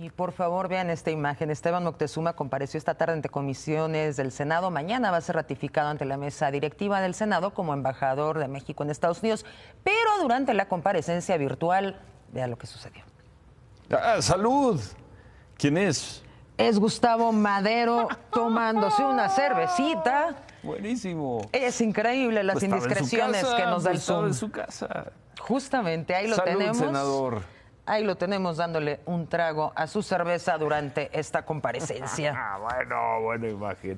Y por favor vean esta imagen. Esteban Moctezuma compareció esta tarde ante comisiones del Senado. Mañana va a ser ratificado ante la mesa directiva del Senado como embajador de México en Estados Unidos. Pero durante la comparecencia virtual, vea lo que sucedió. Ah, salud. ¿Quién es? Es Gustavo Madero tomándose una cervecita. Buenísimo. Es increíble las indiscreciones que nos da el Zoom. en su casa. Justamente, ahí lo salud, tenemos. Senador. Ahí lo tenemos dándole un trago a su cerveza durante esta comparecencia. Ah, bueno, bueno, imagen.